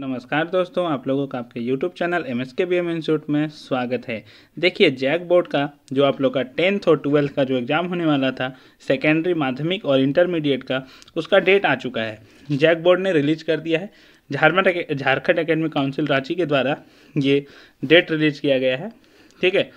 नमस्कार दोस्तों आप लोगों का आपके YouTube channel M S K B M institute में स्वागत है देखिए जैक बोर्ड का जो आप लोग का टेंथ और ट्वेल्थ का जो एग्ज़ाम होने वाला था सेकेंडरी माध्यमिक और इंटरमीडिएट का उसका डेट आ चुका है जैक बोर्ड ने रिलीज कर दिया है झारखंड झारखंड अकेडमिक काउंसिल रांची के द्वारा ये डेट रिलीज किया गया है ठीक है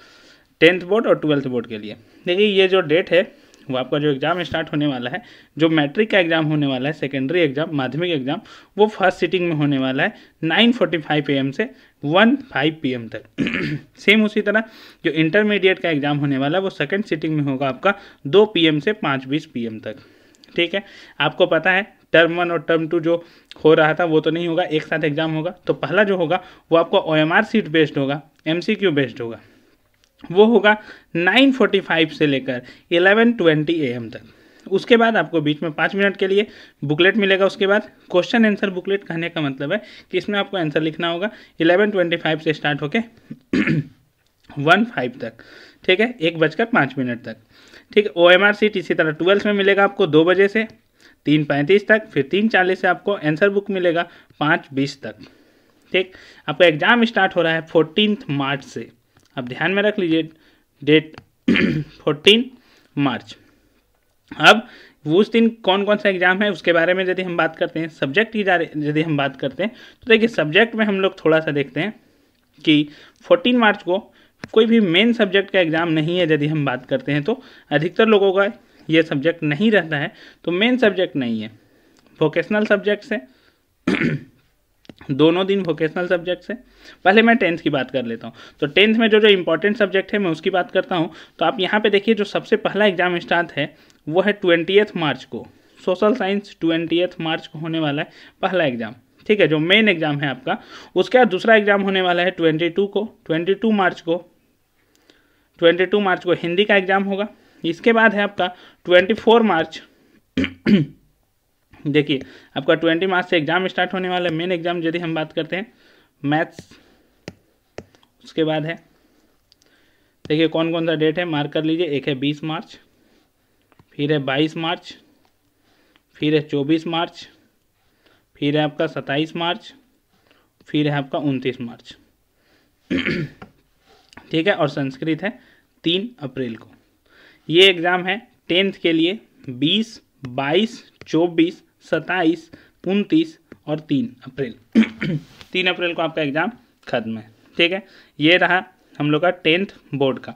टेंथ बोर्ड और ट्वेल्थ बोर्ड के लिए देखिए ये जो डेट है वो आपका जो एग्ज़ाम स्टार्ट होने वाला है जो मैट्रिक का एग्ज़ाम होने वाला है सेकेंडरी एग्ज़ाम माध्यमिक एग्ज़ाम वो फर्स्ट सिटिंग में होने वाला है नाइन फोर्टी फाइव एम से वन फाइव पी एम तक सेम उसी तरह जो इंटरमीडिएट का एग्ज़ाम होने वाला है वो सेकेंड सिटिंग में होगा आपका दो पी एम से पाँच बीस पी तक ठीक है आपको पता है टर्म वन और टर्म टू जो हो रहा था वो तो नहीं होगा एक साथ एग्जाम होगा तो पहला जो होगा वो आपका O M R sheet based होगा एम सी क्यू बेस्ड होगा वो होगा 9:45 से लेकर 11:20 एम तक उसके बाद आपको बीच में पाँच मिनट के लिए बुकलेट मिलेगा उसके बाद क्वेश्चन आंसर बुकलेट कहने का मतलब है कि इसमें आपको आंसर लिखना होगा 11:25 से स्टार्ट होके फाइव तक ठीक है एक बजकर पाँच मिनट तक ठीक है ओ एम आर सीट इसी तरह ट्वेल्थ में मिलेगा आपको दो बजे से तीन पैंतीस तक फिर तीन चालीस से आपको आंसर बुक मिलेगा पाँच बीस तक ठीक आपका एग्जाम स्टार्ट हो रहा है फोर्टीन मार्च से अब ध्यान में रख लीजिए डेट फोर्टीन मार्च अब उस दिन कौन कौन सा एग्जाम है उसके बारे में यदि हम बात करते हैं सब्जेक्ट की यदि हम बात करते हैं तो देखिए सब्जेक्ट में हम लोग थोड़ा सा देखते हैं कि 14 मार्च को कोई भी मेन सब्जेक्ट का एग्ज़ाम नहीं है यदि हम बात करते हैं तो अधिकतर लोगों का ये सब्जेक्ट नहीं रहता है तो मेन सब्जेक्ट नहीं है वोकेशनल सब्जेक्ट्स हैं दोनों दिन वोकेशनल सब्जेक्ट्स हैं पहले मैं टेंथ की बात कर लेता हूँ तो टेंथ में जो जो इंपॉर्टेंट सब्जेक्ट है मैं उसकी बात करता हूँ तो आप यहाँ पे देखिए जो सबसे पहला एग्जाम स्टार्ट है वो है ट्वेंटी मार्च को सोशल साइंस ट्वेंटी मार्च को होने वाला है पहला एग्जाम ठीक है जो मेन एग्जाम है आपका उसके बाद दूसरा एग्जाम होने वाला है ट्वेंटी टू को ट्वेंटी टू मार्च को ट्वेंटी टू मार्च को हिंदी का एग्जाम होगा इसके बाद है आपका ट्वेंटी फोर मार्च देखिए आपका ट्वेंटी मार्च से एग्ज़ाम स्टार्ट होने वाला है मेन एग्ज़ाम यदि हम बात करते हैं मैथ्स उसके बाद है देखिए कौन कौन सा डेट है मार्क कर लीजिए एक है बीस मार्च फिर है बाईस मार्च फिर है चौबीस मार्च फिर है आपका सत्ताईस मार्च फिर है आपका उनतीस मार्च ठीक है और संस्कृत है तीन अप्रैल को ये एग्ज़ाम है टेंथ के लिए बीस बाईस चौबीस सत्ताईस उनतीस और तीन अप्रैल तीन अप्रैल को आपका एग्ज़ाम खत्म है ठीक है ये रहा हम लोग का टेंथ बोर्ड का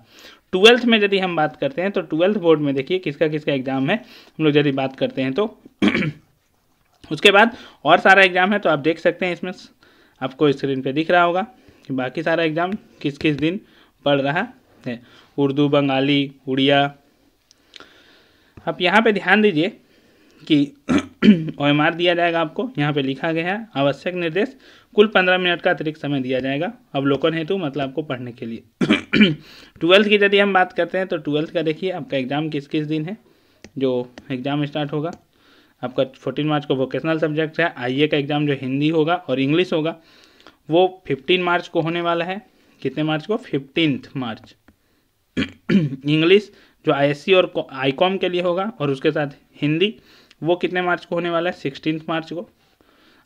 ट्वेल्थ में यदि हम बात करते हैं तो ट्वेल्थ बोर्ड में देखिए किसका किसका एग्ज़ाम है हम लोग यदि बात करते हैं तो उसके बाद और सारा एग्ज़ाम है तो आप देख सकते हैं इसमें आपको स्क्रीन पे दिख रहा होगा कि बाकी सारा एग्ज़ाम किस किस दिन पढ़ रहा है उर्दू बंगाली उड़िया आप यहाँ पे ध्यान दीजिए कि ओ दिया जाएगा आपको यहाँ पे लिखा गया है आवश्यक निर्देश कुल पंद्रह मिनट का अतिरिक्त समय दिया जाएगा अवलोकन हेतु मतलब आपको पढ़ने के लिए ट्वेल्थ की यदि हम बात करते हैं तो ट्वेल्थ का देखिए आपका एग्ज़ाम किस किस दिन है जो एग्ज़ाम स्टार्ट होगा आपका फोर्टीन मार्च को वोकेशनल सब्जेक्ट है आई का एग्ज़ाम जो हिंदी होगा और इंग्लिश होगा वो फिफ्टीन मार्च को होने वाला है कितने मार्च को फिफ्टींथ मार्च इंग्लिश जो आई और आई के लिए होगा और उसके साथ हिंदी वो कितने मार्च को होने वाला है सिक्सटीन मार्च को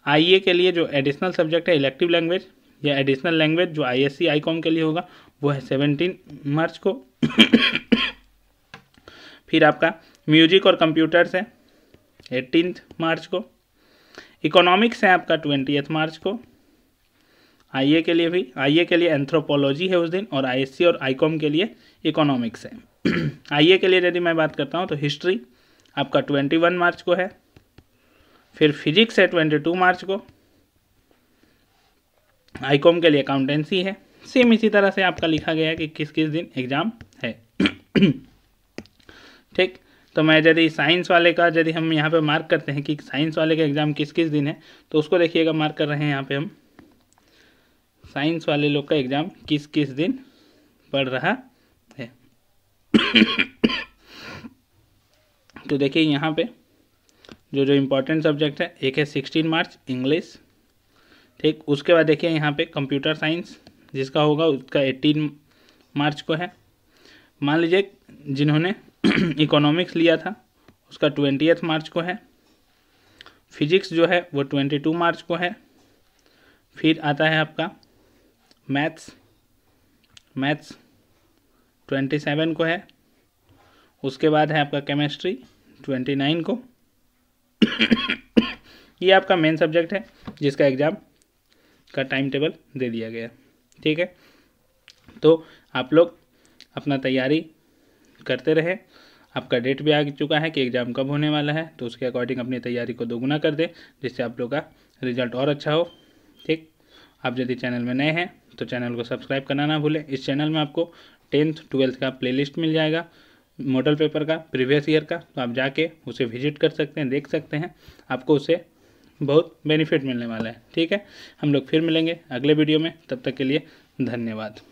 आई e के लिए जो एडिशनल सब्जेक्ट है इलेक्टिव लैंग्वेज या एडिशनल लैंग्वेज जो I S C I com के लिए होगा वो है सेवनटीन मार्च को फिर आपका म्यूजिक और कंप्यूटर्स है एटीन मार्च को इकोनॉमिक्स है आपका ट्वेंटी मार्च को आईए e के लिए भी आईए e के लिए एंथ्रोपोलॉजी है उस दिन और आईएससी और आईकॉम के लिए इकोनॉमिक्स है आईए के लिए यदि मैं बात करता हूँ तो हिस्ट्री आपका ट्वेंटी वन मार्च को है फिर फिजिक्स है ट्वेंटी टू मार्च को आईकॉम के लिए अकाउंटेंसी है सेम इसी तरह से आपका लिखा गया है कि किस किस दिन एग्ज़ाम है ठीक तो मैं यदि साइंस वाले का यदि हम यहाँ पे मार्क करते हैं कि साइंस वाले का एग्ज़ाम किस किस दिन है तो उसको देखिएगा मार्क कर रहे हैं यहाँ पे हम साइंस वाले लोग का एग्ज़ाम किस किस दिन पड़ रहा है तो देखिए यहाँ पे जो जो इम्पोर्टेंट सब्जेक्ट है एक है सिक्सटीन मार्च इंग्लिश ठीक उसके बाद देखिए यहाँ पे कंप्यूटर साइंस जिसका होगा उसका एट्टीन मार्च को है मान लीजिए जिन्होंने इकोनॉमिक्स लिया था उसका ट्वेंटी मार्च को है फिजिक्स जो है वो ट्वेंटी टू मार्च को है फिर आता है आपका मैथ्स मैथ्स ट्वेंटी सेवन को है उसके बाद है आपका केमिस्ट्री ट्वेंटी नाइन को ये आपका मेन सब्जेक्ट है जिसका एग्ज़ाम का टाइम टेबल दे दिया गया ठीक है तो आप लोग अपना तैयारी करते रहे आपका डेट भी आ चुका है कि एग्ज़ाम कब होने वाला है तो उसके अकॉर्डिंग अपनी तैयारी को दोगुना कर दें जिससे आप लोग का रिजल्ट और अच्छा हो ठीक आप यदि चैनल में नए हैं तो चैनल को सब्सक्राइब करना ना भूलें इस चैनल में आपको टेंथ ट्वेल्थ का प्लेलिस्ट मिल जाएगा मॉडल पेपर का प्रीवियस ईयर का तो आप जाके उसे विजिट कर सकते हैं देख सकते हैं आपको उसे बहुत बेनिफिट मिलने वाला है ठीक है हम लोग फिर मिलेंगे अगले वीडियो में तब तक के लिए धन्यवाद